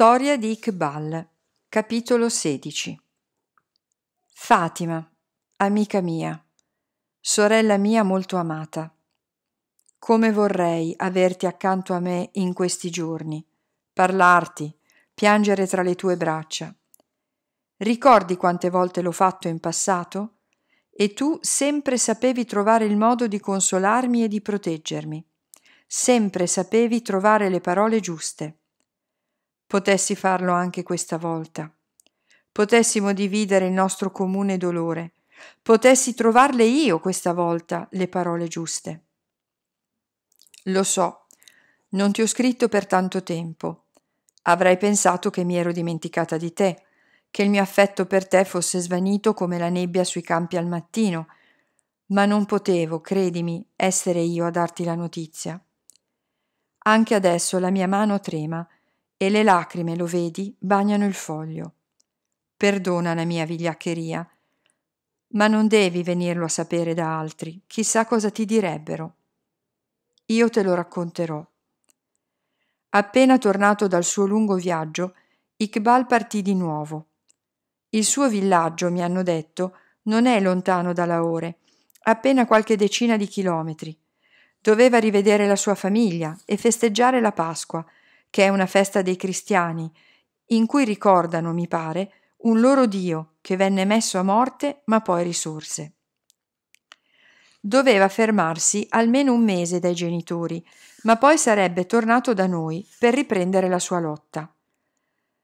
Storia di Iqbal, capitolo 16 Fatima, amica mia, sorella mia molto amata, come vorrei averti accanto a me in questi giorni, parlarti, piangere tra le tue braccia. Ricordi quante volte l'ho fatto in passato? E tu sempre sapevi trovare il modo di consolarmi e di proteggermi. Sempre sapevi trovare le parole giuste. Potessi farlo anche questa volta. Potessimo dividere il nostro comune dolore. Potessi trovarle io questa volta le parole giuste. Lo so, non ti ho scritto per tanto tempo. Avrei pensato che mi ero dimenticata di te, che il mio affetto per te fosse svanito come la nebbia sui campi al mattino, ma non potevo, credimi, essere io a darti la notizia. Anche adesso la mia mano trema e le lacrime, lo vedi, bagnano il foglio. Perdona la mia vigliaccheria, ma non devi venirlo a sapere da altri, chissà cosa ti direbbero. Io te lo racconterò. Appena tornato dal suo lungo viaggio, Iqbal partì di nuovo. Il suo villaggio, mi hanno detto, non è lontano da Lahore, appena qualche decina di chilometri. Doveva rivedere la sua famiglia e festeggiare la Pasqua, che è una festa dei cristiani, in cui ricordano, mi pare, un loro Dio che venne messo a morte ma poi risorse. Doveva fermarsi almeno un mese dai genitori, ma poi sarebbe tornato da noi per riprendere la sua lotta.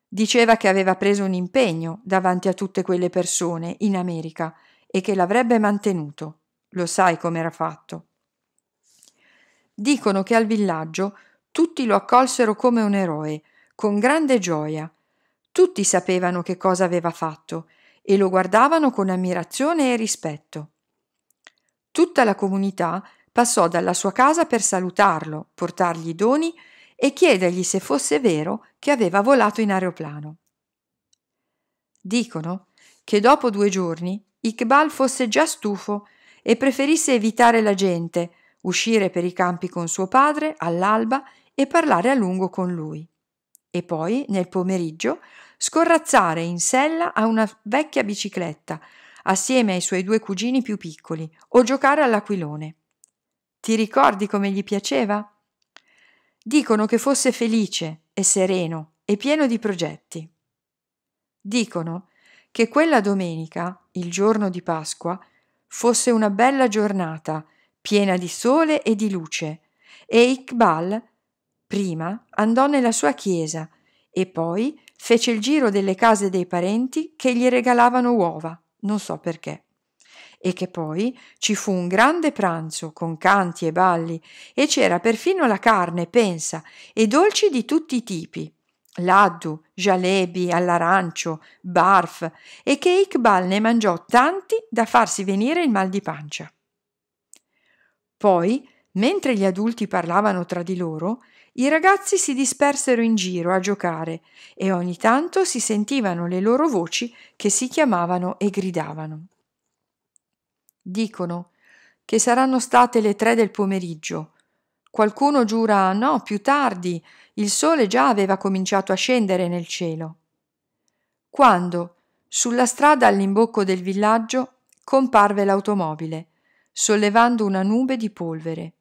Diceva che aveva preso un impegno davanti a tutte quelle persone in America e che l'avrebbe mantenuto. Lo sai com'era fatto. Dicono che al villaggio tutti lo accolsero come un eroe, con grande gioia. Tutti sapevano che cosa aveva fatto e lo guardavano con ammirazione e rispetto. Tutta la comunità passò dalla sua casa per salutarlo, portargli doni e chiedergli se fosse vero che aveva volato in aeroplano. Dicono che dopo due giorni Iqbal fosse già stufo e preferisse evitare la gente, uscire per i campi con suo padre all'alba e parlare a lungo con lui. E poi, nel pomeriggio, scorrazzare in sella a una vecchia bicicletta, assieme ai suoi due cugini più piccoli, o giocare all'aquilone. Ti ricordi come gli piaceva? Dicono che fosse felice e sereno e pieno di progetti. Dicono che quella domenica, il giorno di Pasqua, fosse una bella giornata, piena di sole e di luce, e Iqbal Prima andò nella sua chiesa e poi fece il giro delle case dei parenti che gli regalavano uova, non so perché. E che poi ci fu un grande pranzo con canti e balli e c'era perfino la carne, pensa, e dolci di tutti i tipi. Laddu, jalebi all'arancio, barf e che Iqbal ne mangiò tanti da farsi venire il mal di pancia. Poi, mentre gli adulti parlavano tra di loro, i ragazzi si dispersero in giro a giocare e ogni tanto si sentivano le loro voci che si chiamavano e gridavano. Dicono che saranno state le tre del pomeriggio. Qualcuno giura no, più tardi, il sole già aveva cominciato a scendere nel cielo. Quando, sulla strada all'imbocco del villaggio, comparve l'automobile, sollevando una nube di polvere.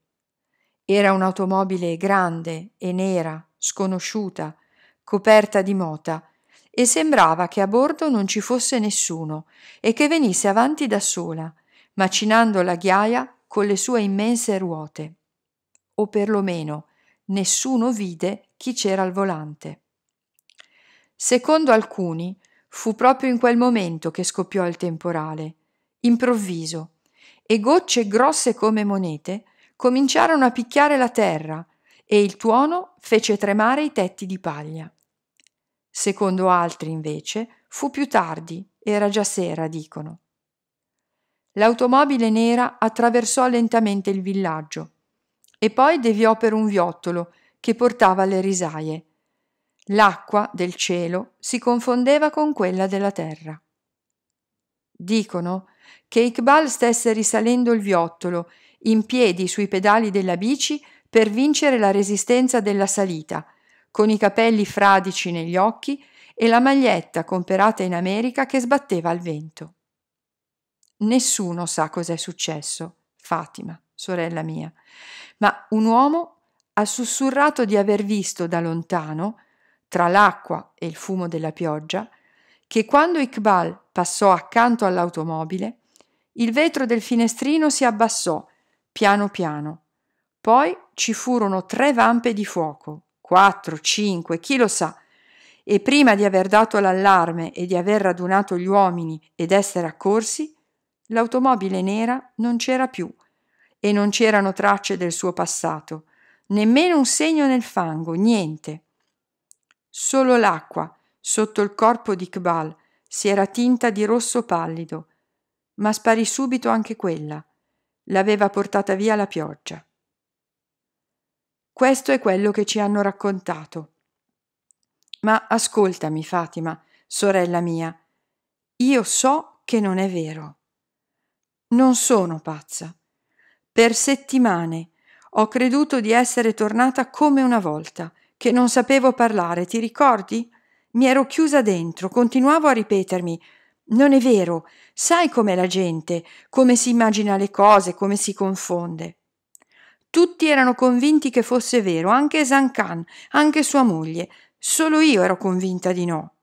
Era un'automobile grande e nera, sconosciuta, coperta di mota, e sembrava che a bordo non ci fosse nessuno e che venisse avanti da sola, macinando la ghiaia con le sue immense ruote. O perlomeno nessuno vide chi c'era al volante. Secondo alcuni, fu proprio in quel momento che scoppiò il temporale, improvviso, e gocce grosse come monete cominciarono a picchiare la terra e il tuono fece tremare i tetti di paglia. Secondo altri, invece, fu più tardi, era già sera, dicono. L'automobile nera attraversò lentamente il villaggio e poi deviò per un viottolo che portava le risaie. L'acqua del cielo si confondeva con quella della terra. Dicono che Iqbal stesse risalendo il viottolo in piedi sui pedali della bici per vincere la resistenza della salita, con i capelli fradici negli occhi e la maglietta comperata in America che sbatteva al vento. Nessuno sa cos'è successo, Fatima, sorella mia, ma un uomo ha sussurrato di aver visto da lontano, tra l'acqua e il fumo della pioggia, che quando Iqbal passò accanto all'automobile, il vetro del finestrino si abbassò piano piano. Poi ci furono tre vampe di fuoco, quattro, cinque, chi lo sa. E prima di aver dato l'allarme e di aver radunato gli uomini ed essere accorsi, l'automobile nera non c'era più e non c'erano tracce del suo passato, nemmeno un segno nel fango, niente. Solo l'acqua, sotto il corpo di Kbal si era tinta di rosso pallido, ma sparì subito anche quella l'aveva portata via la pioggia. Questo è quello che ci hanno raccontato. Ma ascoltami, Fatima, sorella mia, io so che non è vero. Non sono pazza. Per settimane ho creduto di essere tornata come una volta, che non sapevo parlare, ti ricordi? Mi ero chiusa dentro, continuavo a ripetermi non è vero, sai com'è la gente, come si immagina le cose, come si confonde. Tutti erano convinti che fosse vero, anche Zancan, anche sua moglie, solo io ero convinta di no.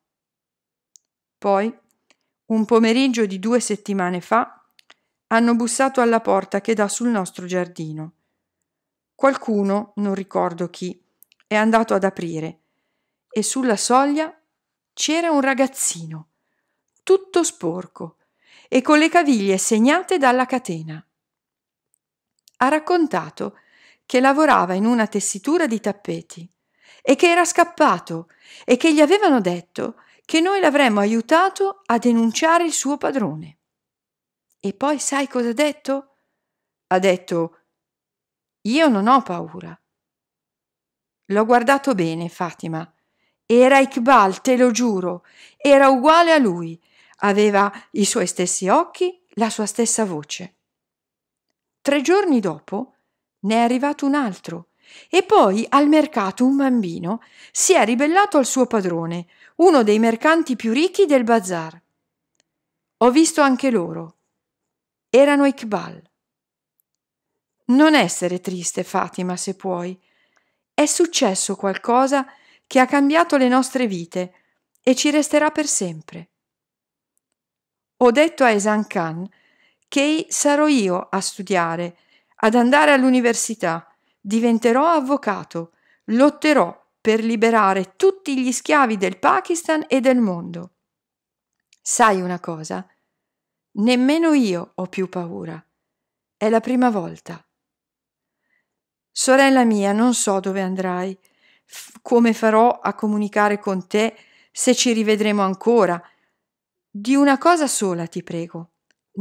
Poi, un pomeriggio di due settimane fa, hanno bussato alla porta che dà sul nostro giardino. Qualcuno, non ricordo chi, è andato ad aprire e sulla soglia c'era un ragazzino tutto sporco e con le caviglie segnate dalla catena. Ha raccontato che lavorava in una tessitura di tappeti e che era scappato e che gli avevano detto che noi l'avremmo aiutato a denunciare il suo padrone. E poi sai cosa ha detto? Ha detto Io non ho paura. L'ho guardato bene, Fatima. Era Iqbal, te lo giuro. Era uguale a lui aveva i suoi stessi occhi, la sua stessa voce. Tre giorni dopo ne è arrivato un altro e poi al mercato un bambino si è ribellato al suo padrone, uno dei mercanti più ricchi del bazar. Ho visto anche loro. Erano Iqbal. Non essere triste, Fatima, se puoi. È successo qualcosa che ha cambiato le nostre vite e ci resterà per sempre. Ho detto a Esan Khan che sarò io a studiare, ad andare all'università, diventerò avvocato, lotterò per liberare tutti gli schiavi del Pakistan e del mondo. Sai una cosa? Nemmeno io ho più paura. È la prima volta. Sorella mia, non so dove andrai, come farò a comunicare con te se ci rivedremo ancora, di una cosa sola ti prego,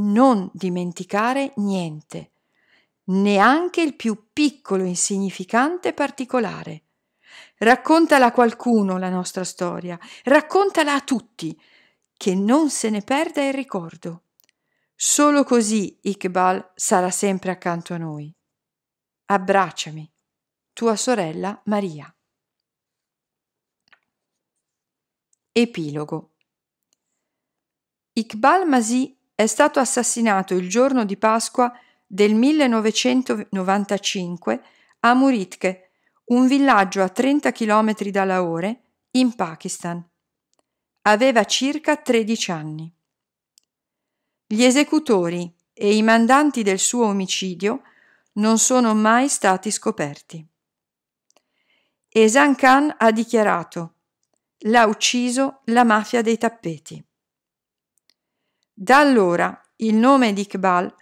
non dimenticare niente, neanche il più piccolo insignificante particolare. Raccontala a qualcuno la nostra storia, raccontala a tutti, che non se ne perda il ricordo. Solo così Iqbal sarà sempre accanto a noi. Abbracciami, tua sorella Maria. Epilogo Iqbal Masi è stato assassinato il giorno di Pasqua del 1995 a Muritke, un villaggio a 30 km da Lahore, in Pakistan. Aveva circa 13 anni. Gli esecutori e i mandanti del suo omicidio non sono mai stati scoperti. Esan Khan ha dichiarato: L'ha ucciso la mafia dei tappeti. Da allora il nome di Iqbal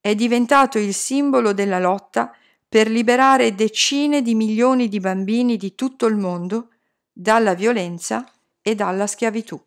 è diventato il simbolo della lotta per liberare decine di milioni di bambini di tutto il mondo dalla violenza e dalla schiavitù.